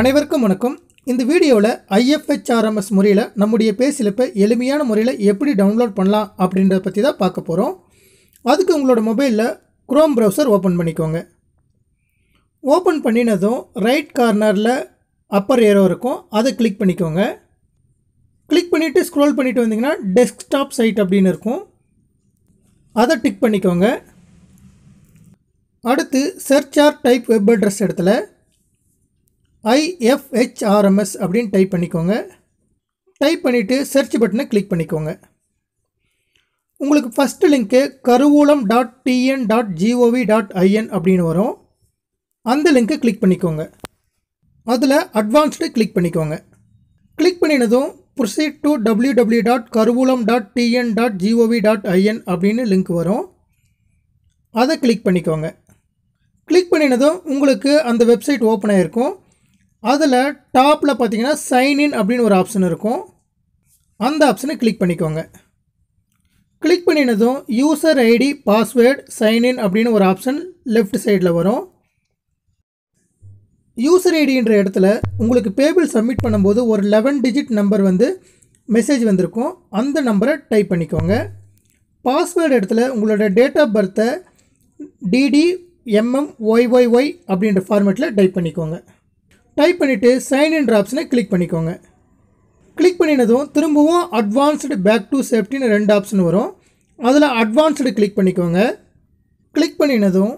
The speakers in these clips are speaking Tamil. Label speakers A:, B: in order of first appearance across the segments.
A: அனைவருக்கும் வணக்கம் இந்த வீடியோவில் ஐஎஃப்ஹெச்ஆர்எம்எஸ் முறையில் நம்முடைய பேசிலப்பை எளிமையான முறையில் எப்படி டவுன்லோட் பண்ணலாம் அப்படின்றத பற்றி தான் பார்க்க போகிறோம் அதுக்கு உங்களோட மொபைலில் குரோம் ப்ரௌசர் ஓப்பன் பண்ணிக்கோங்க ஓப்பன் பண்ணினதும் ரைட் கார்னரில் அப்பர் ஏரோ இருக்கும் அதை கிளிக் பண்ணிக்கோங்க கிளிக் பண்ணிவிட்டு ஸ்க்ரோல் பண்ணிவிட்டு வந்தீங்கன்னா டெஸ்க்டாப் சைட் அப்படின்னு இருக்கும் அதை டிக் பண்ணிக்கோங்க அடுத்து search or type web address இடத்துல ஐஎஃப்ஹெச்ஆர்எம்எஸ் அப்படின்னு டைப் பண்ணிக்கோங்க டைப் பண்ணிவிட்டு சர்ச் பட்டனை கிளிக் பண்ணிக்கோங்க உங்களுக்கு ஃபஸ்ட்டு லிங்க்கு கருவூலம் dot TN dot GOV dot IN அப்படின்னு வரும் அந்த லிங்க்கை கிளிக் பண்ணிக்கோங்க அதில் அட்வான்ஸ்டு கிளிக் பண்ணிக்கோங்க கிளிக் பண்ணினதும் proceed to W W dot கருவூலம் dot TN dot GOV dot IN அப்படின்னு லிங்க் வரும் அதை கிளிக் பண்ணிக்கோங்க கிளிக் பண்ணினதும் உங்களுக்கு அந்த வெப்சைட் ஓப்பன் ஆகிருக்கும் அதில் டாப்பில் பார்த்தீங்கன்னா சைன்இன் அப்படின்னு ஒரு ஆப்ஷன் இருக்கும் அந்த ஆப்ஷனை கிளிக் பண்ணிக்கோங்க கிளிக் பண்ணினதும் யூசர் ஐடி பாஸ்வேர்டு சைன்இன் அப்படின்னு ஒரு ஆப்ஷன் லெஃப்ட் சைடில் வரும் யூசர் ஐடின்ற இடத்துல உங்களுக்கு பேபிள் சப்மிட் பண்ணும்போது ஒரு லெவன் டிஜிட் நம்பர் வந்து மெசேஜ் வந்திருக்கும் அந்த நம்பரை டைப் பண்ணிக்கோங்க பாஸ்வேர்டு இடத்துல உங்களோட டேட் ஆஃப் பர்த்தை DD MM Y Y Y அப்படின்ற ஃபார்மேட்டில் டைப் பண்ணிக்கோங்க டைப் பண்ணிவிட்டு சைன்இன்ற ஆப்ஷனை கிளிக் பண்ணிக்கோங்க கிளிக் பண்ணினதும் திரும்பவும் அட்வான்ஸ்டு பேக் டு சேஃப்டின்னு ரெண்டு ஆப்ஷன் வரும் அதில் அட்வான்ஸ்டு கிளிக் பண்ணிக்கோங்க கிளிக் பண்ணினதும்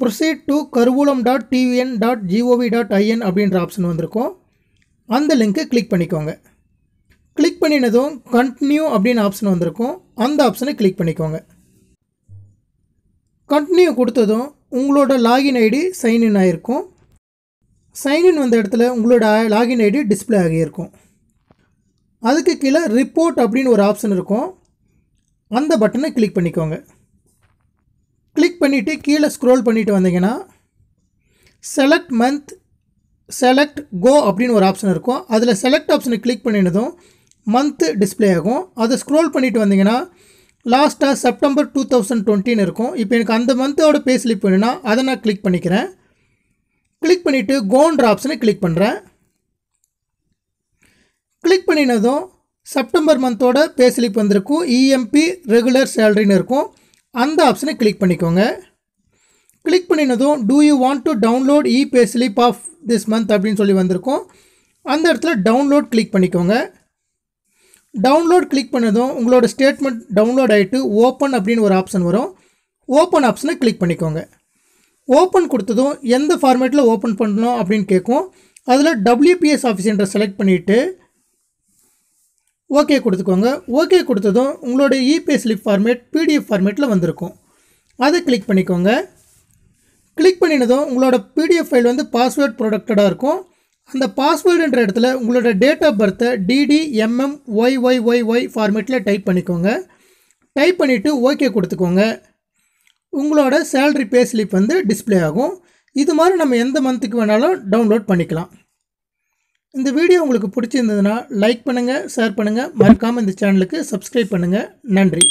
A: ப்ரொசீட் டு கருவூலம் dot TVN dot GOV dot IN அப்படின்ற ஆப்ஷன் வந்திருக்கும் அந்த லிங்க்கை கிளிக் பண்ணிக்கோங்க கிளிக் பண்ணினதும் கண்டினியூ அப்படின்னு ஆப்ஷன் வந்திருக்கும் அந்த ஆப்ஷனை கிளிக் பண்ணிக்கோங்க கண்டினியூ கொடுத்ததும் உங்களோட லாகின் ஐடி சைன்இன் ஆகிருக்கும் சைன்இன் வந்த இடத்துல உங்களோட லாகின் ஐடி டிஸ்பிளே ஆகியிருக்கும் அதுக்கு கீழே ரிப்போர்ட் அப்படின்னு ஒரு ஆப்ஷன் இருக்கும் அந்த பட்டனை கிளிக் பண்ணிக்கோங்க கிளிக் பண்ணிவிட்டு கீழே ஸ்க்ரோல் பண்ணிவிட்டு வந்தீங்கன்னா செலக்ட் மந்த் செலக்ட் கோ அப்படின்னு ஒரு ஆப்ஷன் இருக்கும் அதில் செலக்ட் ஆப்ஷனை கிளிக் பண்ணினதும் மந்த்து டிஸ்பிளே ஆகும் அதை ஸ்க்ரோல் பண்ணிவிட்டு வந்தீங்கன்னா லாஸ்ட்டாக செப்டம்பர் டூ தௌசண்ட் டுவெண்ட்டின்னு இருக்கும் இப்போ எனக்கு அந்த மந்த்தோட பே ஸ்லிப் வேணும்னா அதை நான் கிளிக் பண்ணிக்கிறேன் கிளிக் பண்ணிவிட்டு கோன்ற ஆப்ஷனை கிளிக் பண்ணுறேன் கிளிக் பண்ணினதும் செப்டம்பர் மந்தோட பேஸ்லிப் வந்திருக்கும் இஎம்பி ரெகுலர் சேலரின்னு இருக்கும் அந்த ஆப்ஷனை கிளிக் பண்ணிக்கோங்க கிளிக் பண்ணினதும் do you want to download e payslip of this month அப்படின்னு சொல்லி வந்திருக்கும் அந்த இடத்துல டவுன்லோட் கிளிக் பண்ணிக்கோங்க டவுன்லோட் கிளிக் பண்ணதும் உங்களோட ஸ்டேட்மெண்ட் டவுன்லோட் ஆகிட்டு ஓப்பன் அப்படின்னு ஒரு ஆப்ஷன் வரும் ஓப்பன் ஆப்ஷனை கிளிக் பண்ணிக்கோங்க ஓப்பன் கொடுத்ததும் எந்த ஃபார்மேட்டில் ஓப்பன் பண்ணணும் அப்படின்னு கேட்கும் அதில் டபிள்யூபிஎஸ் ஆஃபீஸ் என்ற செலக்ட் பண்ணிவிட்டு ஓகே கொடுத்துக்கோங்க ஓகே கொடுத்ததும் உங்களுடைய இபிஎஸ் லிப் ஃபார்மேட் பிடிஎஃப் ஃபார்மேட்டில் வந்திருக்கும் அதை கிளிக் பண்ணிக்கோங்க கிளிக் பண்ணினதும் உங்களோட பிடிஎஃப் ஃபைல் வந்து பாஸ்வேர்ட் ப்ரொடக்டடாக இருக்கும் அந்த பாஸ்வேர்டுன்ற இடத்துல உங்களோட டேட் ஆஃப் பர்த்தை DD MM Y Y Y Y ஃபார்மேட்டில் டைப் பண்ணிக்கோங்க டைப் பண்ணிவிட்டு ஓகே கொடுத்துக்கோங்க உங்களோட சேல்ரி பே ஸ்லிப் வந்து டிஸ்பிளே ஆகும் இது மாதிரி நம்ம எந்த மந்த்துக்கு வேணாலும் டவுன்லோட் பண்ணிக்கலாம் இந்த வீடியோ உங்களுக்கு பிடிச்சிருந்ததுன்னா லைக் பண்ணுங்கள் ஷேர் பண்ணுங்கள் மறக்காமல் இந்த சேனலுக்கு சப்ஸ்கிரைப் பண்ணுங்கள் நன்றி